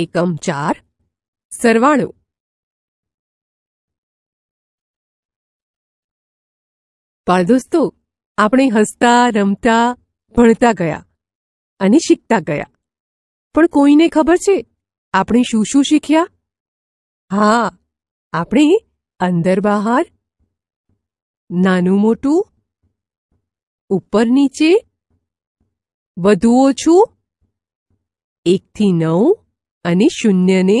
એકમ ચાર સરવાળો દોસ્તો આપણે હસતા રમતા ભણતા ગયા અને શીખતા ગયા પણ કોઈને ખબર છે આપણે શું શું શીખ્યા હા આપણે અંદર બહાર નાનું મોટું ઉપર નીચે વધુ ઓછું એકથી નવ અને શૂન્યને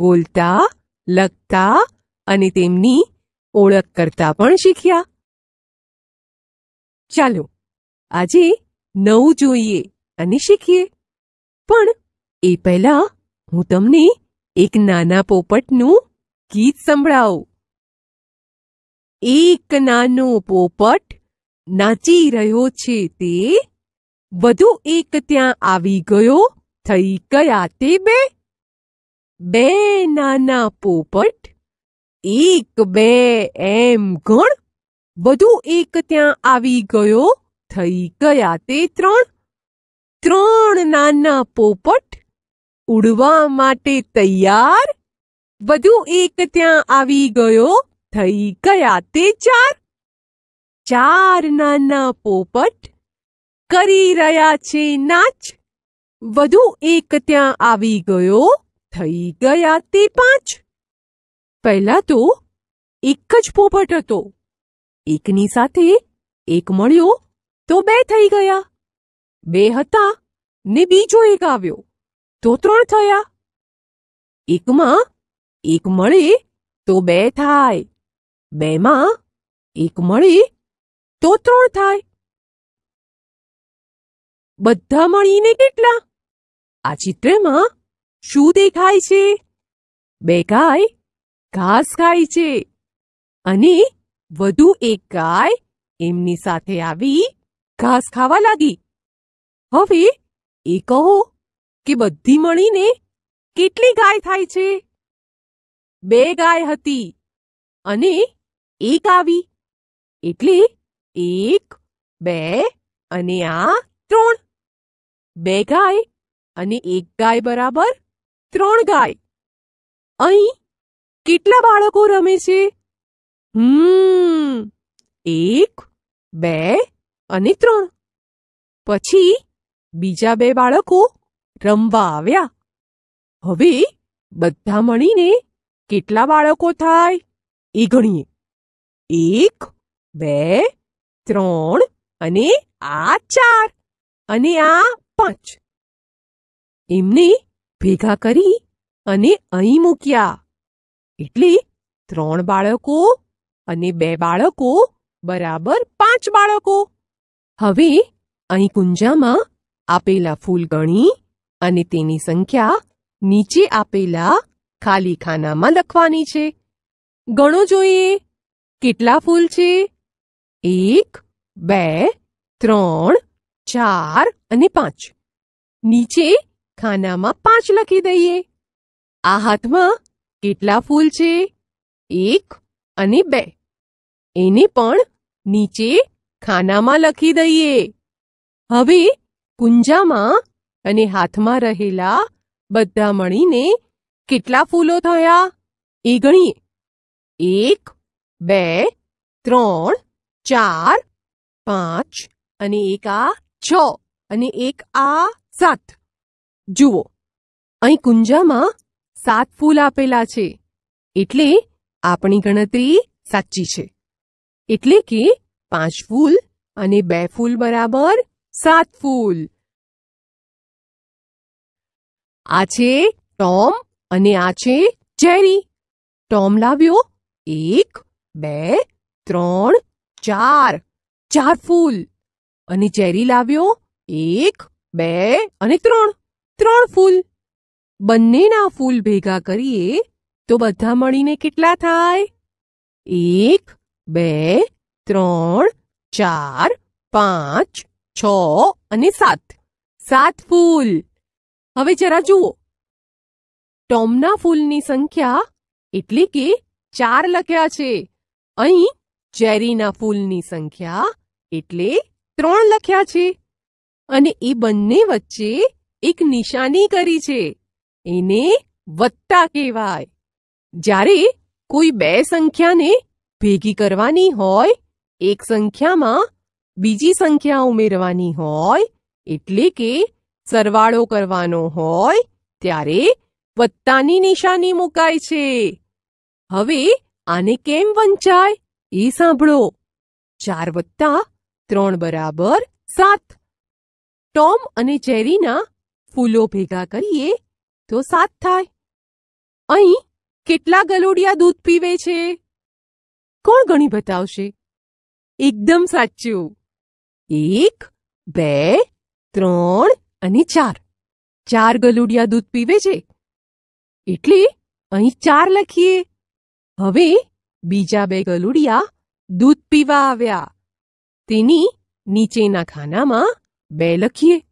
બોલતા લખતા અને તેમની ઓળખ કરતા પણ શીખ્યા ચાલો આજે નવું જોઈએ અને શીખીએ પણ એ પહેલા હું તમને એક નાના પોપટનું ગીત સંભળાવું એક નાનો પોપટ નાચી રહ્યો છે તે વધુ એક ત્યાં આવી ગયો થઈ ગયા તે બે બે નાના પોપટ એક બે એમ ગણ બધું એક ત્યાં આવી ગયો થઈ ગયા તે ત્રણ ત્રણ નાના પોપટ ઉડવા માટે તૈયાર બધું એક ત્યાં આવી ગયો થઈ ગયા તે ચાર ચાર નાના પોપટ કરી રહ્યા છે નાચ વધુ એક ત્યાં આવી ગયો થઈ ગયા તે પાંચ પહેલા તો એક જ પોપટ હતો એકની સાથે એક મળ્યો તો બે થઈ ગયા બે હતા ને બીજો એક આવ્યો તો ત્રણ થયા એકમાં એક મળે તો બે થાય બેમાં એક મળે તો ત્રણ થાય બધા મળીને કેટલા આ ચિત્રમાં શું દેખાય છે બે ગાય ઘાસ ખાય છે અને વધુ એક ગાય એમની સાથે આવી ઘાસ ખાવા લાગી હવે એ કહો કે બધી મળીને કેટલી ગાય થાય છે બે ગાય હતી અને એક આવી એટલે એક બે અને આ ત્રણ બે ગાય અને એક ગાય બરાબર ત્રણ ગાય અહીં કેટલા બાળકો રમે છે હમ એક બે અને ત્રણ પછી બીજા બે બાળકો રમવા આવ્યા હવે બધા મળીને કેટલા બાળકો થાય એ ગણીએ એક બે ત્રણ અને આ ચાર અને આ પાંચ એમને ભેગા કરી અને અહીં મૂક્યા એટલે ત્રણ બાળકો અને બે બાળકો બરાબર પાંચ બાળકો હવે અહીં કુંજામાં આપેલા ફૂલ ગણી અને તેની સંખ્યા નીચે આપેલા ખાલી ખાનામાં લખવાની છે ગણો જોઈએ કેટલા ફૂલ છે એક બે ત્રણ ચાર અને પાંચ નીચે ખાનામાં પાંચ લખી દઈએ આ હાથમાં કેટલા ફૂલ છે એક અને બે એને પણ નીચે ખાનામાં લખી દઈએ હવે કુંજામાં અને હાથમાં રહેલા બધા મળીને કેટલા ફૂલો થયા એ ગણીએ એક બે ત્રણ ચાર પાંચ અને એક આ છ અને એક આ સાત જુઓ અહીં કુંજામાં સાત ફૂલ આપેલા છે એટલે આપણી ગણતરી સાચી છે એટલે કે પાંચ ફૂલ અને બે ફૂલ બરાબર સાત ફૂલ આ છે ટોમ અને આ છે જેરી ટોમ લાવ્યો એક બે ત્રણ ચાર ચાર ફૂલ અને ચેરી લાવ્યો એક બે અને ત્રણ ત્રણ ફૂલ બંનેના ફૂલ ભેગા કરીએ તો બધા મળીને કેટલા થાય એક બે ત્રણ ચાર પાંચ છ અને સાત સાત ફૂલ હવે જરા જુઓ ટોમના ફૂલની સંખ્યા એટલે કે ચાર લખ્યા છે અહીં ચેરીના ફૂલની સંખ્યા એટલે ત્રણ લખ્યા છે અને એ બંને વચ્ચે એક નિશાની કરી છે એને વત્તા કહેવાય જ્યારે કોઈ બે સંખ્યાને ભેગી કરવાની હોય એક સંખ્યામાં બીજી સંખ્યા ઉમેરવાની હોય એટલે કે સરવાળો કરવાનો હોય ત્યારે વત્તાની નિશાની મુકાય છે હવે આને કેમ વંચાય એ સાંભળો ચાર વત્તા ત્રણ બરાબર સાત ટોમ અને ચેરીના ફૂલો ભેગા કરીએ તો સાત થાય અહીં કેટલા ગલોડિયા દૂધ પીવે છે કોણ ગણી બતાવશે એકદમ સાચું એક બે ત્રણ અને ચાર ચાર ગલુડિયા દૂધ પીવે છે એટલે અહીં ચાર લખીએ હવે બીજા બે ગલુડિયા દૂધ પીવા આવ્યા તેની નીચેના ખાનામાં બે લખીએ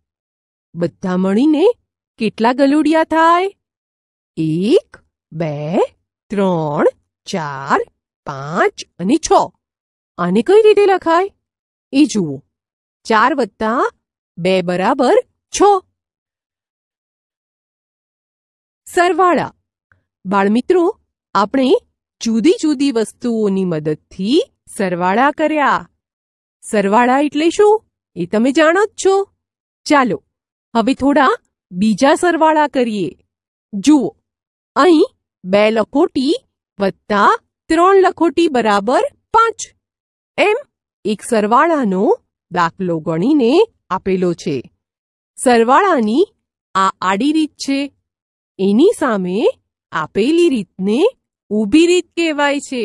બધા મળીને કેટલા ગલુડિયા થાય એક બે ત્રણ ચાર પાંચ અને છ આને કઈ રીતે લખાય એ જુઓ ચાર વત્તા બે બરાબર છ સરવાળા બાળમિત્રો આપણે જુદી જુદી વસ્તુઓની મદદથી સરવાળા કર્યા સરવાળા એટલે શું એ તમે જાણો જ છો ચાલો હવે થોડા બીજા સરવાળા કરીએ જુઓ અહીં બે લખોટી વત્તા ત્રણ લખોટી બરાબર પાંચ એમ એક સરવાળાનો દાખલો ગણીને આપેલો છે સરવાળાની આ આડી રીત છે એની સામે આપેલી રીતને ઊભી રીત કહેવાય છે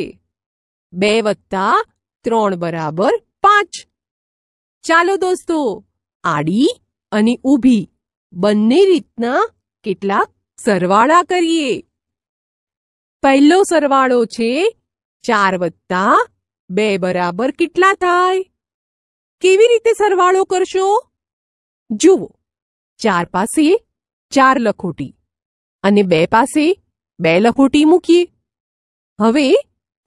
બે વત્તા ત્રણ બરાબર પાંચ ચાલો દોસ્તો આડી અને ઊભી બંને રીતના કેટલાક સરવાળા કરીએ પહેલો સરવાળો છે ચાર વત્તા બે બરાબર કેટલા થાય કેવી રીતે સરવાળો કરશો જુઓ ચાર પાસે ચાર લખોટી અને બે પાસે બે લખોટી મૂકીએ હવે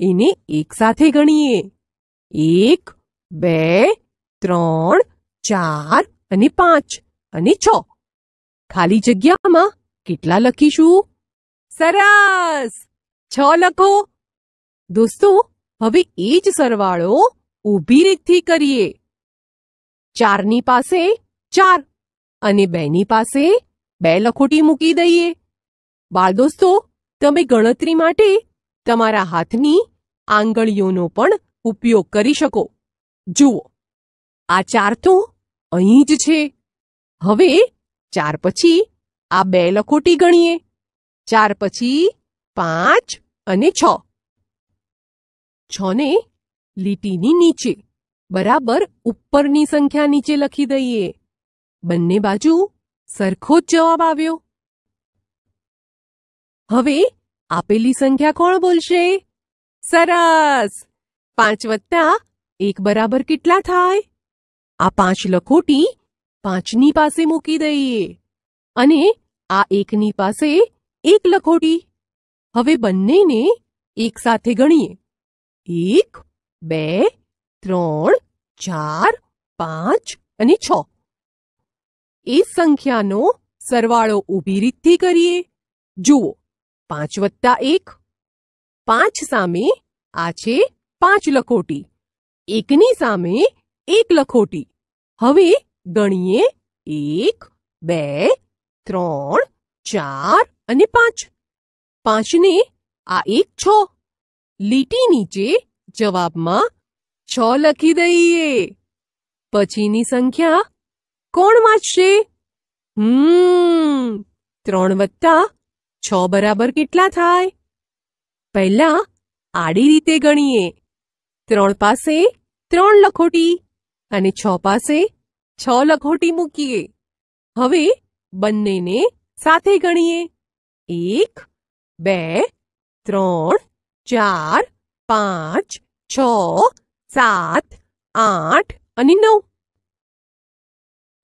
એને એકસાથે ગણીએ એક બે ત્રણ ચાર અને પાંચ અને છ ખાલી જગ્યામાં કેટલા લખીશું સરસ છ લખો દોસ્તો હવે એ જ સરવાળો ઊભી રીતથી કરીએ ચારની પાસે ચાર અને બેની પાસે બે લખોટી મૂકી દઈએ બાળ દોસ્તો તમે ગણતરી માટે તમારા હાથની આંગળીઓનો પણ ઉપયોગ કરી શકો જુઓ આ ચાર તો અહીં જ છે હવે ચાર પછી આ બે લખોટી ગણીએ ચાર પછી પાંચ અને છ છને લીટીની નીચે બરાબર ઉપરની સંખ્યા નીચે લખી દઈએ બંને બાજુ સરખો જ જવાબ આવ્યો હવે આપેલી સંખ્યા કોણ બોલશે સરસ પાંચ વત્તા એક બરાબર કેટલા થાય આ પાંચ લખોટી પાંચની પાસે મૂકી દઈએ અને આ એકની પાસે એક લખોટી હવે બંનેને એકસાથે ગણીએ એક બે ત્રણ ચાર પાંચ અને છ એ સંખ્યાનો સરવાળો ઊભી રીતથી કરીએ જુઓ પાંચ વત્તા એક પાંચ સામે આ છે પાંચ લખોટી એકની સામે એક લખોટી હવે ગણીએ એક બે ત્રણ ચાર અને પાંચ પાંચને આ એક છ લીટી નીચે જવાબમાં છ લખી દઈએ પછીની સંખ્યા કોણ વાંચશે હમ ત્રણ વત્તા છ બરાબર કેટલા થાય પહેલા આડી રીતે ગણીએ ત્રણ પાસે ત્રણ લખોટી અને છ પાસે છ લખોટી મૂકીએ હવે બંનેને સાથે ગણીએ એક બે ત્રણ ચાર પાંચ છ સાત આઠ અને નવ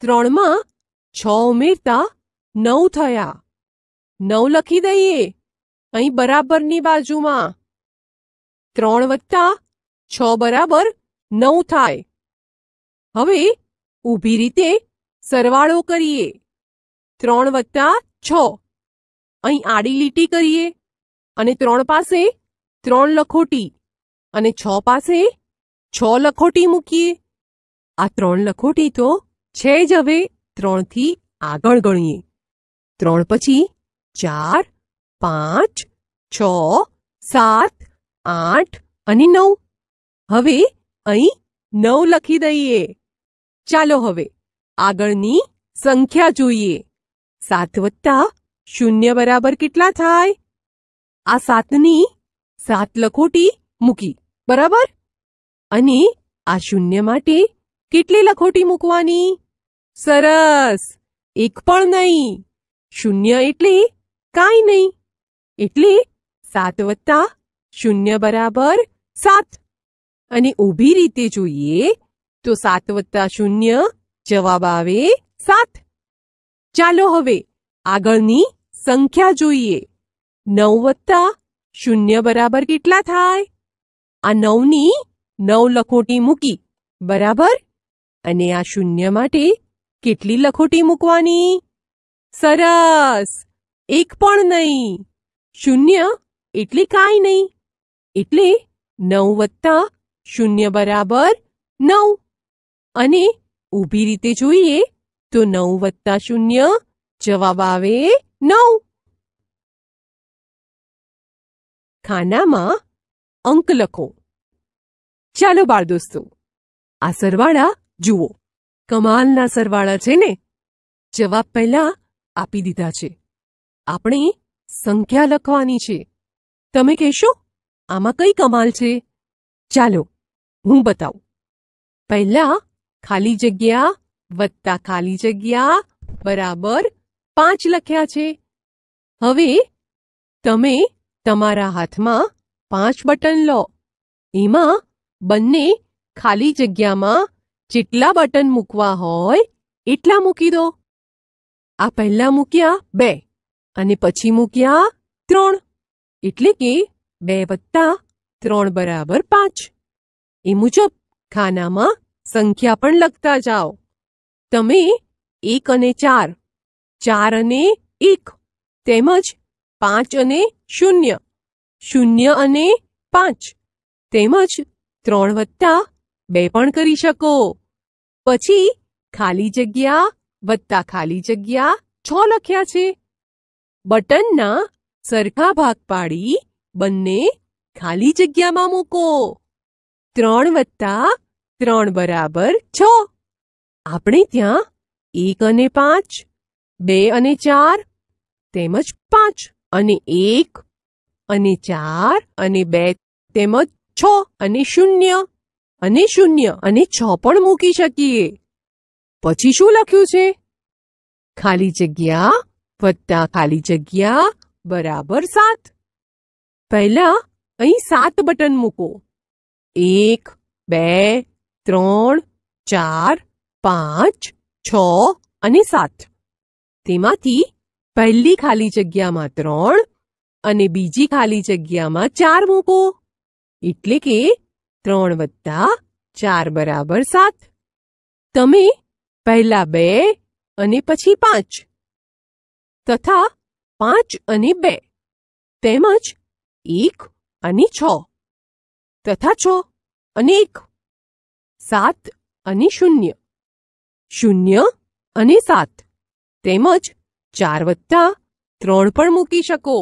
ત્રણમાં છ ઉમેરતા નવ થયા નવ લખી દઈએ અહીં બરાબરની બાજુમાં ત્રણ વત્તા છ બરાબર નવ થાય હવે ઊભી રીતે સરવાળો કરીએ ત્રણ વત્તા છ અહીં આડી લીટી કરીએ અને ત્રણ પાસે ત્રણ લખોટી અને છ પાસે છ લખોટી મૂકીએ આ ત્રણ લખોટી તો છે જ હવે ત્રણથી આગળ ગણીએ ત્રણ પછી ચાર પાંચ છ સાત આઠ અને નવ હવે અહીં નવ લખી દઈએ ચાલો હવે આગળની સંખ્યા જોઈએ સાત વત્તા શૂન્ય બરાબર કેટલા થાય આ સાતની સાત લખોટી મૂકી બરાબર અને આ શૂન્ય માટે કેટલી લખોટી મૂકવાની સરસ એક પણ નહીં શૂન્ય એટલે કાંઈ નહીં એટલે સાત વત્તા શૂન્ય બરાબર સાત અને ઊભી રીતે જોઈએ તો સાત વત્તા શૂન્ય જવાબ આવે સાત ચાલો હવે આગળની સંખ્યા જોઈએ નવ વત્તા શૂન્ય બરાબર કેટલા થાય આ નવની નવ લખોટી મૂકી બરાબર અને આ શૂન્ય માટે કેટલી લખોટી મૂકવાની સરસ એક પણ નહીં શૂન્ય એટલે કાંઈ નહીં એટલે નવ વત્તા શૂન્ય બરાબર નવ અને ઊભી રીતે જોઈએ તો નવ વત્તા શૂન્ય જવાબ આવે નવ ખાનામાં અંક લખો ચાલો બાળ દોસ્તો આ સરવાળા જુઓ કમાલના સરવાળા છે ને જવાબ પહેલા આપી દીધા છે આપણે સંખ્યા લખવાની છે તમે કહેશો આમાં કઈ કમાલ છે ચાલો હું બતાવું પહેલા ખાલી જગ્યા વત્તા ખાલી જગ્યા બરાબર પાંચ લખ્યા છે હવે તમે તમારા હાથમાં પાંચ બટન લો એમાં બંને ખાલી જગ્યામાં જેટલા બટન મૂકવા હોય એટલા મૂકી દો આ પહેલા મૂક્યા બે અને પછી મૂક્યા ત્રણ એટલે કે બે વત્તા ત્રણ બરાબર પાંચ એ મુજબ ખાનામાં સંખ્યા પણ લખતા જાઓ તમે એક અને ચાર ચાર અને એક તેમજ પાંચ અને શૂન્ય શૂન્ય અને પાંચ તેમજ ત્રણ વત્તા બે પણ કરી શકો પછી ખાલી જગ્યા વત્તા ખાલી જગ્યા છ લખ્યા છે બટનના સરખા ભાગ પાડી બંને ખાલી જગ્યામાં મૂકો ત્રણ વત્તા ત્રણ બરાબર છ આપણે ત્યાં એક અને પાંચ બે અને ચાર તેમજ પાંચ અને એક અને ચાર અને બે તેમજ છ અને શૂન્ય અને શૂન્ય અને છ પણ મૂકી શકીએ પછી શું લખ્યું છે ખાલી જગ્યા વત્તા ખાલી જગ્યા બરાબર સાત પહેલા અહીં સાત બટન મૂકો એક બે ત્રણ ચાર પાંચ છ અને સાત તેમાંથી પહેલી ખાલી જગ્યામાં ત્રણ અને બીજી ખાલી જગ્યામાં ચાર મૂકો એટલે કે ત્રણ વત્તા ચાર બરાબર સાત તમે પહેલા બે અને પછી પાંચ તથા પાંચ અને બે તેમજ એક અને છ તથા છ અને એક સાત અને શૂન્ય શૂન્ય અને સાત તેમજ ચાર વત્તા ત્રણ પણ મૂકી શકો